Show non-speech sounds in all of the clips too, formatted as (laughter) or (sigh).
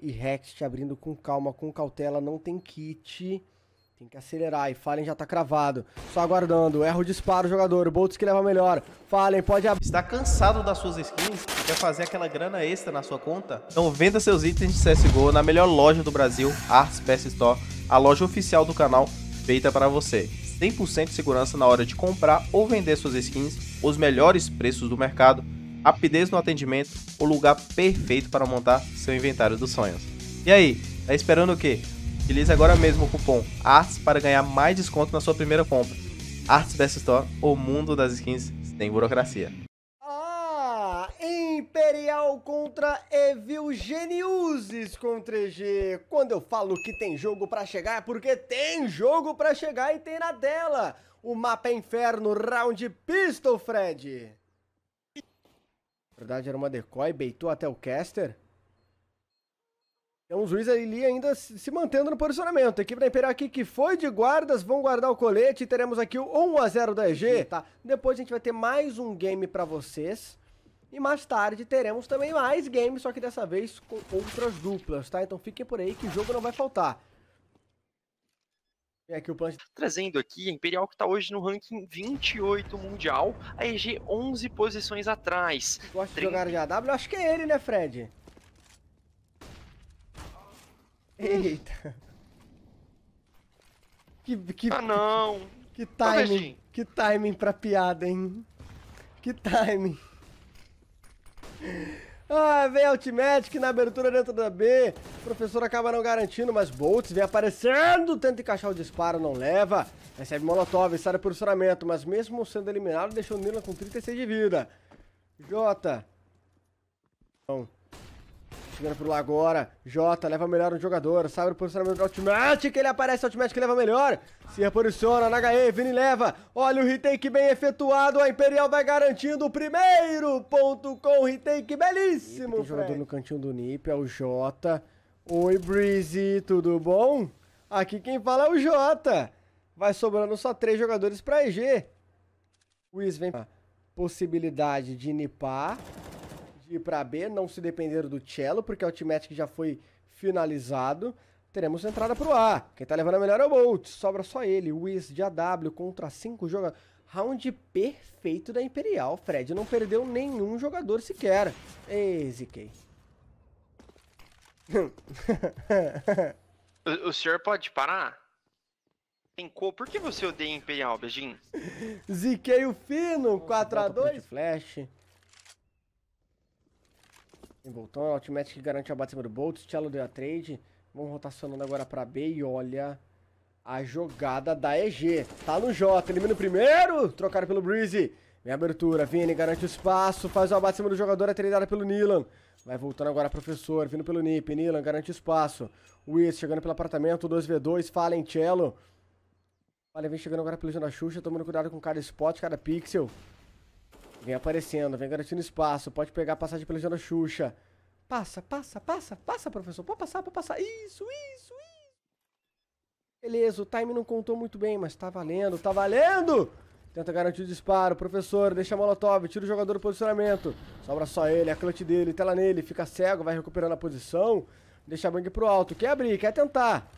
e Rext abrindo com calma, com cautela, não tem kit. Tem que acelerar e Fallen já tá cravado. Só aguardando, erra o disparo o jogador, o Boltz que leva melhor. Fallen pode abrir. Está cansado das suas skins? Quer fazer aquela grana extra na sua conta? Então venda seus itens de CSGO na melhor loja do Brasil, Arts PS Store, a loja oficial do canal feita para você. 100% de segurança na hora de comprar ou vender suas skins, os melhores preços do mercado rapidez no atendimento, o lugar perfeito para montar seu inventário dos sonhos. E aí, tá esperando o quê? Utilize agora mesmo o cupom ARTS para ganhar mais desconto na sua primeira compra. Arts Best Store, o mundo das skins sem burocracia. Ah, Imperial contra Evil Geniuses contra G. Quando eu falo que tem jogo para chegar é porque tem jogo para chegar e tem na dela. O mapa é inferno, round pistol, Fred verdade era uma decoy, beitou até o caster. Temos o Luiz ali ainda se mantendo no posicionamento. A equipe da Imperial aqui que foi de guardas, vão guardar o colete. Teremos aqui o 1x0 da EG, tá? Depois a gente vai ter mais um game pra vocês. E mais tarde teremos também mais games, só que dessa vez com outras duplas, tá? Então fiquem por aí que o jogo não vai faltar. É que o Punch... Tá trazendo aqui a Imperial que tá hoje no ranking 28 mundial, a EG 11 posições atrás. Gosta 30... de jogar de AW? Acho que é ele, né, Fred? Eita. Que, que, ah, não. Que, que timing. Que timing pra piada, hein? Que timing. Ah, vem Ultimatic na abertura dentro da B. O professor acaba não garantindo, mas Boltz vem aparecendo. Tenta encaixar o disparo, não leva. Recebe Molotov, sai do posicionamento, mas mesmo sendo eliminado, deixou o Nila com 36 de vida. Jota. Bom chegando por lá agora. Jota leva melhor um jogador. Sabe o posicionamento do Ultimate. Que ele aparece, Ultimate que leva melhor. Se reposiciona na HE. Vini leva. Olha o retake bem efetuado. A Imperial vai garantindo o primeiro ponto com o retake belíssimo. Tem jogador no cantinho do Nip. É o Jota. Oi, Breezy. Tudo bom? Aqui quem fala é o Jota. Vai sobrando só três jogadores para EG. O Wiz vem possibilidade de nipar de ir para B, não se depender do Cello, porque o Ultimatic já foi finalizado. Teremos entrada para o A. Quem está levando a melhor é o Bolt. Sobra só ele. Wiz de AW contra 5 jogadores. Round perfeito da Imperial. Fred não perdeu nenhum jogador sequer. Ei, ZK. (laughs) o, o senhor pode parar? Encou. Por que você odeia Imperial, Beijinho? (laughs) Ziquei o fino, 4x2. Flash. Bolton, Ultimate garante a abate do Boltz, Cello deu a trade. Vamos rotacionando agora pra B e olha a jogada da EG. Tá no J, elimina o primeiro, trocaram pelo Breezy. Vem abertura, Vini garante o espaço, faz o abate do jogador, é treinada pelo Nilan. Vai voltando agora, professor, vindo pelo Nip, Nilan garante o espaço. Whis chegando pelo apartamento, 2v2, Fallen, Cello. Fallen vem chegando agora pelo Jona Xuxa, tomando cuidado com cada spot, cada pixel. Vem aparecendo, vem garantindo espaço, pode pegar a passagem pela Jana Xuxa. Passa, passa, passa, passa, professor. Pode passar, pode passar. Isso, isso, isso. Beleza, o time não contou muito bem, mas tá valendo, tá valendo! Tenta garantir o disparo, professor, deixa a molotov, tira o jogador do posicionamento. Sobra só ele, é a clutch dele, tela nele, fica cego, vai recuperando a posição. Deixa a bang pro alto, quer abrir, quer tentar.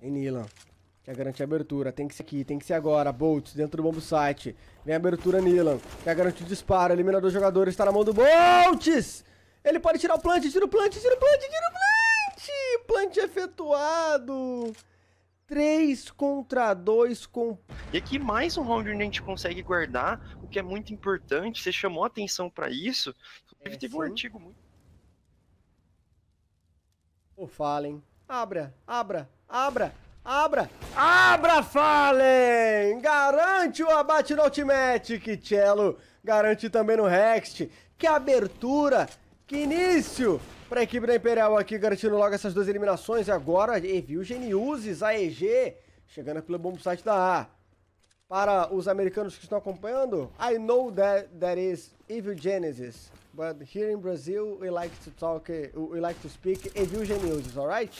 Em Nilan. Quer garantir a abertura. Tem que ser aqui, tem que ser agora. bolts dentro do bombo site. Vem a abertura, Nilan. Quer garantir o disparo. Eliminador jogador está na mão do bolts Ele pode tirar o plant, tira o plant, tira o plant, tira o plant. Plant efetuado. 3 contra 2 com. E aqui mais um round onde a gente consegue guardar, o que é muito importante. Você chamou atenção para isso. É, teve sim. um artigo muito. O Fallen. Abra, abra, abra. Abra! Abra, Fallen! Garante o abate no que Cello. Garante também no Hext. Que abertura! Que início! Para a equipe da Imperial aqui, garantindo logo essas duas eliminações. E agora, Evil Geniuses, AEG, chegando pelo bom site da A. Para os americanos que estão acompanhando, I know that that is Evil Genesis, but here in Brazil we like to talk, we like to speak Evil Geniuses, alright?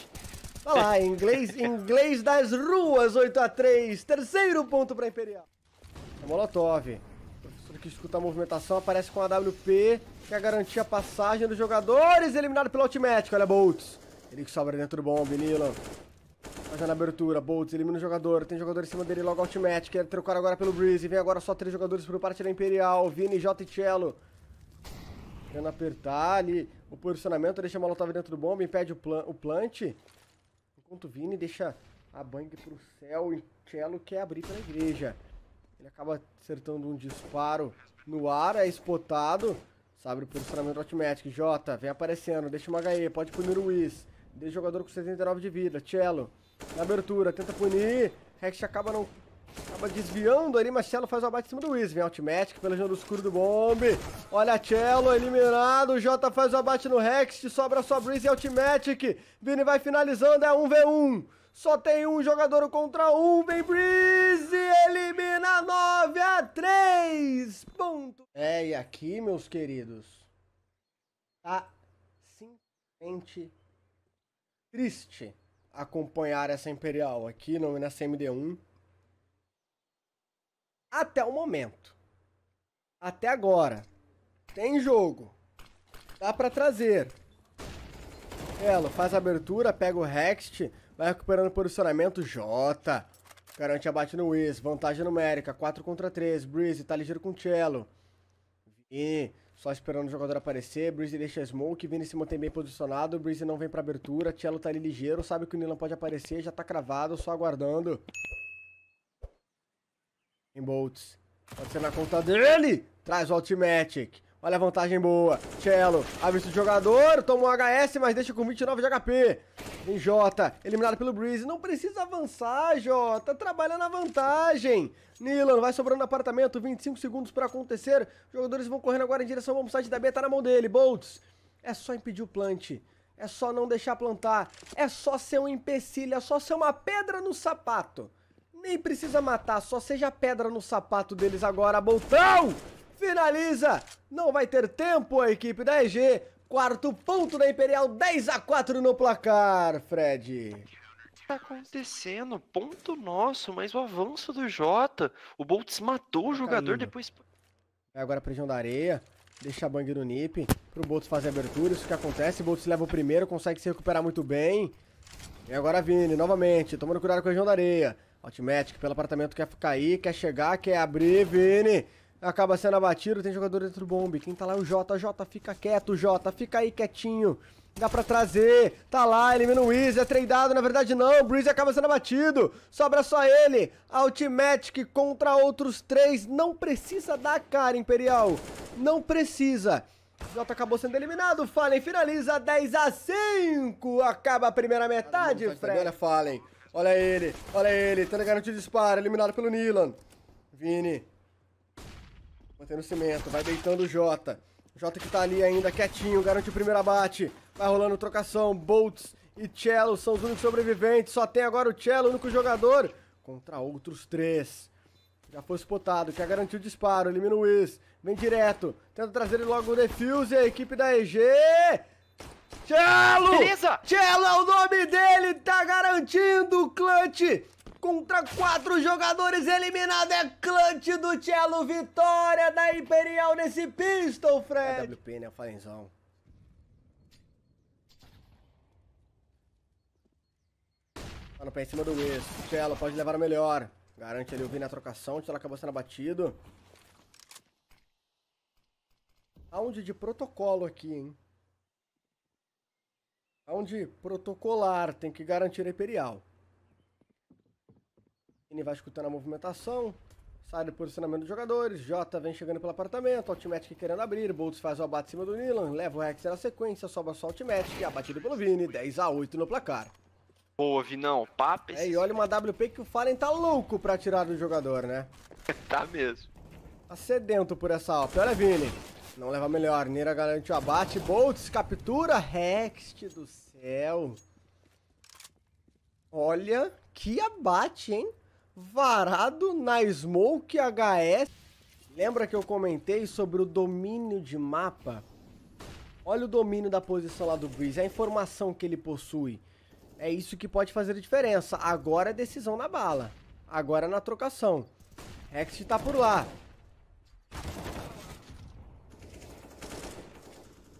Olha lá, inglês, inglês das ruas, 8 a 3 Terceiro ponto pra Imperial. É Molotov. O professor que escuta a movimentação aparece com a wp que é garantir a passagem dos jogadores. Eliminado pelo Ultimatic. Olha, Boltz. Ele que sobra dentro do bomb, Nilo. Mas é na abertura, Boltz elimina o jogador, tem jogador em cima dele, logo Ultimate, quer trocar agora pelo Breeze, vem agora só três jogadores por parte da Imperial, Vini, J e Cello. Querendo apertar ali o posicionamento, deixa a Molotov dentro do bomb, impede o, plan o plant contra o Vini, deixa a Bang pro céu e Cello quer abrir pra igreja. Ele acaba acertando um disparo no ar, é espotado. Sabe o posicionamento automático. Jota, vem aparecendo, deixa uma HE, pode punir o Whis. Deixa o jogador com 79 de vida. Cello, na abertura, tenta punir. Rex acaba não Acaba desviando ali, mas Cello faz o abate em cima do Wiz. Vem automatic pela do escuro do bombe. Olha, a Cello eliminado. O Jota faz o abate no Rex. Sobra só Breeze e automatic. Vini vai finalizando. É 1v1. Só tem um jogador contra um. Vem Breeze. Elimina 9 x 3. Ponto. É, e aqui, meus queridos. Tá simplesmente triste acompanhar essa Imperial aqui no, nessa MD1 até o momento. Até agora. Tem jogo. Dá pra trazer. Elo faz a abertura, pega o Hext, vai recuperando o posicionamento, J. Garante abate no Wiz, vantagem numérica, 4 contra 3, Breeze tá ligeiro com o Cello. E só esperando o jogador aparecer, Breeze deixa Smoke, Vini se mantém bem posicionado, Breeze não vem pra abertura, Cello tá ali ligeiro, sabe que o Nilan pode aparecer, já tá cravado, só aguardando. Em Bolts. Pode ser na conta dele. Traz o Ultimatic. Olha a vantagem boa. Cello, aviso o jogador, toma um HS, mas deixa com 29 de HP. Em Jota, eliminado pelo Breeze. Não precisa avançar, Jota. Tá Trabalha na vantagem. Nilan vai sobrando apartamento, 25 segundos para acontecer. Os jogadores vão correndo agora em direção ao site da B, tá na mão dele. Bolts, é só impedir o plant. É só não deixar plantar. É só ser um empecilho, é só ser uma pedra no sapato. Nem precisa matar, só seja pedra no sapato deles agora, Boltão! Finaliza! Não vai ter tempo a equipe da EG. Quarto ponto da Imperial, 10 a 4 no placar, Fred tá acontecendo? Ponto nosso, mas o avanço do Jota. O Boltz matou o tá jogador Caindo. depois. É agora a prisão da areia. Deixa a bang no Nip. Pro Boltz fazer a abertura. Isso que acontece. O Boltz leva o primeiro, consegue se recuperar muito bem. E agora a Vini, novamente, tomando cuidado com a região da areia. Automatic pelo apartamento quer cair, quer chegar, quer abrir, Vini. Acaba sendo abatido, tem jogador dentro do bombe. Quem tá lá é o Jota. Jota, fica quieto, Jota. Fica aí quietinho. Dá pra trazer. Tá lá, elimina o Wiz. É treinado, na verdade não. O Breeze acaba sendo abatido. Sobra só ele. Ultimatic contra outros três. Não precisa dar cara, Imperial. Não precisa. Jota acabou sendo eliminado. Fallen finaliza 10 a 5. Acaba a primeira metade, Fred. Olha, Fallen. Olha ele, olha ele, tá garantido de disparo, eliminado pelo Nilan. Vini. Mantendo o cimento, vai deitando o Jota. Jota que tá ali ainda, quietinho, garante o primeiro abate. Vai rolando trocação, Bolts e Cello são os únicos sobreviventes. Só tem agora o Cello, único jogador, contra outros três. Já foi spotado, quer garantir o disparo, elimina o Wiz. Vem direto, tenta trazer ele logo o defuse, a equipe da EG... Chelo! Beleza? Chelo é o nome dele, tá garantindo o clutch! Contra quatro jogadores eliminado é clutch do Cello, vitória da Imperial nesse pistol, Fred! AWP, né, Farenzão? Mano, tá pé em cima do Wiz. Cello, pode levar o melhor. Garante ali o Vini na trocação, o Cello acabou sendo abatido. Aonde de protocolo aqui, hein? Aonde protocolar, tem que garantir a Imperial. Ele vai escutando a movimentação, sai do posicionamento dos jogadores, Jota vem chegando pelo apartamento, Ultimatic querendo abrir, Boltz faz o abate em cima do Nilan, leva o Rex na sequência, sobra só o Ultimatic, abatido pelo Vini, 10 a 8 no placar. Boa, Vinão, Papes. É, e olha uma WP que o Fallen tá louco pra tirar do jogador, né? (laughs) tá mesmo. Tá sedento por essa OP, olha Vini. Não leva melhor. Neira garante o abate. Boltz captura. Rext do céu. Olha que abate, hein? Varado na Smoke HS. Lembra que eu comentei sobre o domínio de mapa? Olha o domínio da posição lá do Breeze, é a informação que ele possui. É isso que pode fazer a diferença. Agora é decisão na bala. Agora é na trocação. Rext tá por lá.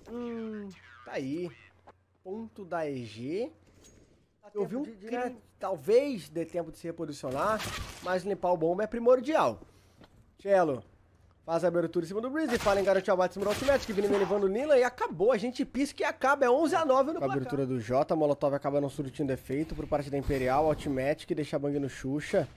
Hum, tá aí. Ponto da EG. Dá tá Eu vi um de, de... Cri... Talvez dê tempo de se reposicionar, mas limpar o bomba é primordial. Cello, faz a abertura em cima do Breeze, fala em garantir o abate em cima do Ultimate, que vem levando Nila e acabou. A gente pisca e acaba. É 11 a 9 no Com a abertura do Jota, Molotov acaba não surtindo efeito por parte da Imperial. Ultimate que deixa a bang no Xuxa.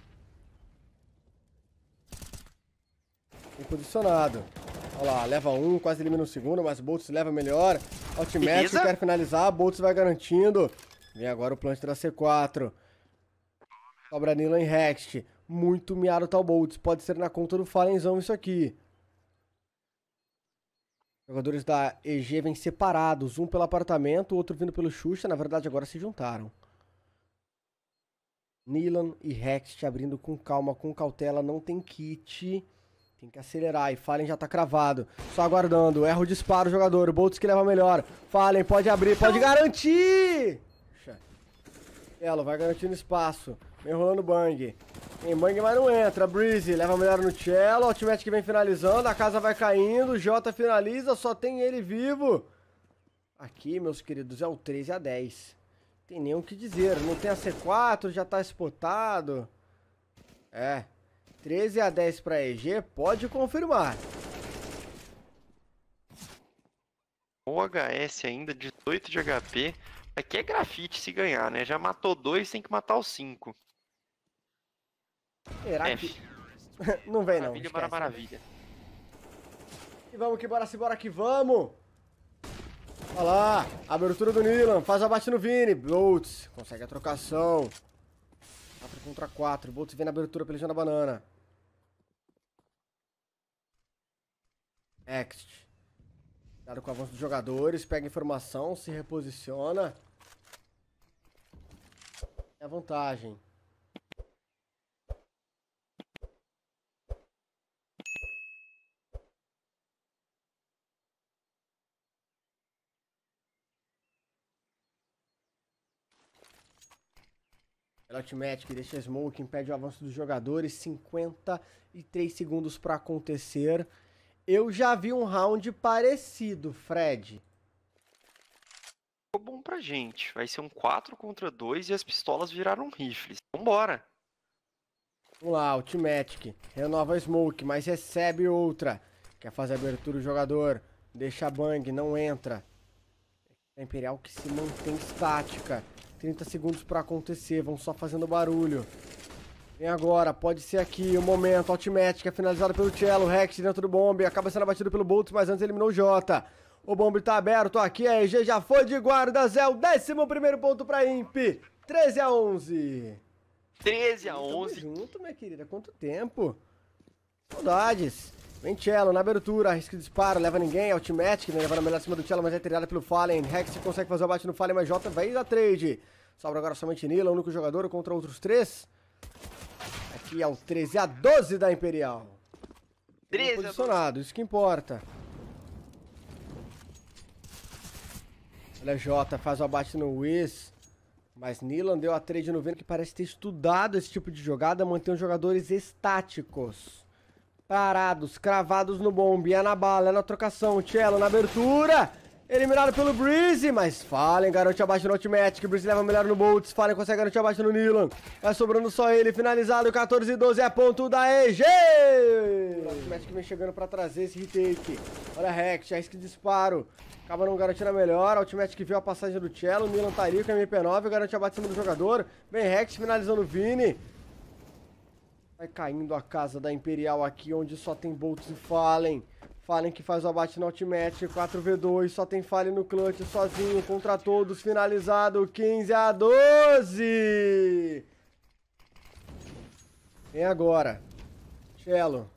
Reposicionado. posicionado. Olha lá, leva um, quase elimina o segundo, mas Boltz leva melhor. Ultimate quer finalizar, Boltz vai garantindo. Vem agora o plant da C4. Sobra Nilo em Rext. Muito miado tal tá Boltz. Pode ser na conta do Fallenzão isso aqui. Jogadores da EG vêm separados, um pelo apartamento, o outro vindo pelo Xuxa, na verdade agora se juntaram. Nilan e Rext abrindo com calma, com cautela, não tem kit. Tem que acelerar e Fallen já tá cravado. Só aguardando. Erra o disparo jogador. Boltz que leva melhor. Fallen pode abrir, pode garantir! Elo vai garantindo espaço. Vem rolando Bang. Tem Bang, mas não entra. Breezy leva melhor no cello. Ultimate que vem finalizando. A casa vai caindo. Jota finaliza. Só tem ele vivo. Aqui, meus queridos, é o 13 a 10. Tem nem o que dizer. Não tem a C4, já tá espotado. É, 13 a 10 para EG, pode confirmar. O HS ainda, 18 de HP. Aqui é grafite se ganhar, né? Já matou dois, tem que matar os cinco. Será é. que... (laughs) não vem maravilha, não. Maravilha, para né? maravilha. E vamos que bora, se bora que vamos! Olha lá, abertura do Nilan, faz abate no Vini, Boltz consegue a trocação. 4 contra 4, Boltz vem na abertura, pelejando a banana. Next. Cuidado com o avanço dos jogadores, pega informação, se reposiciona. É a vantagem. Pelotmatch deixa a Smoke, impede o avanço dos jogadores, 53 segundos para acontecer. Eu já vi um round parecido, Fred. Ficou bom pra gente. Vai ser um 4 contra 2 e as pistolas viraram rifles. Vambora. Vamos lá, Ultimatic. Renova a Smoke, mas recebe outra. Quer fazer abertura o jogador. Deixa a Bang, não entra. A Imperial que se mantém estática. 30 segundos pra acontecer, vão só fazendo barulho. Vem agora, pode ser aqui o um momento. é finalizado pelo Cello. Rex dentro do bombe. Acaba sendo abatido pelo Boltz, mas antes eliminou o Jota. O bombe tá aberto. Aqui a EG já foi de guarda Zé, o 11 ponto pra Imp. 13 a 11. 13 a 11. Tamo junto, minha querida. Quanto tempo? Saudades. Vem Cello na abertura, risco de disparo, leva ninguém, é Ultimatic, né? levando a melhor cima do Cello, mas é tirada pelo Fallen. Rex consegue fazer o bate no Fallen, mas Jota vai da trade. Sobra agora somente Nila, único jogador contra outros três. Aqui é o 13 a 12 da Imperial. 13 posicionado, isso que importa. Olha, Jota faz o abate no Whiz. Mas Nilan deu a trade no Veno que parece ter estudado esse tipo de jogada, mantendo jogadores estáticos. Parados, cravados no bombe, é na bala, é na trocação, Cello na abertura. Eliminado pelo Breeze, mas Fallen garante abaixo no que Breeze leva melhor no Boltz. Fallen consegue garantir abaixo no Nilan. Vai é sobrando só ele. Finalizado, 14 e 12. É ponto da EG! O Ultimate vem chegando pra trazer esse retake. Olha a Rex, a que disparo. Acaba não garantindo a melhor. que viu a passagem do Cello. Nilan tá ali com a MP9. Garante abaixo em cima do jogador. vem Rex finalizando o Vini. Vai caindo a casa da Imperial aqui, onde só tem Boltz e Fallen. Fallen que faz o abate no ultimate 4v2, só tem Fallen no clutch, sozinho, contra todos, finalizado, 15 a 12! Vem agora. Chelo.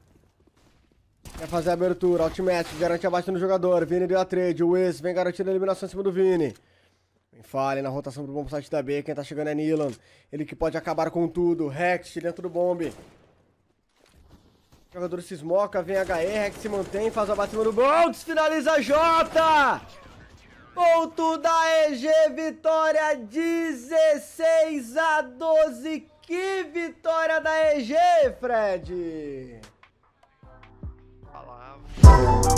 Quer fazer a abertura, ultimate garante abate no jogador, Vini deu a trade, o Wiz vem garantindo a eliminação em cima do Vini. Vem Fallen na rotação pro bom site da B, quem tá chegando é Nilan, ele que pode acabar com tudo, Rex dentro do bombe. Jogador se esmoca, vem HR, que se mantém, faz o abate no Boltz, finaliza Jota! Ponto da EG, vitória 16 a 12. Que vitória da EG, Fred! Palavra.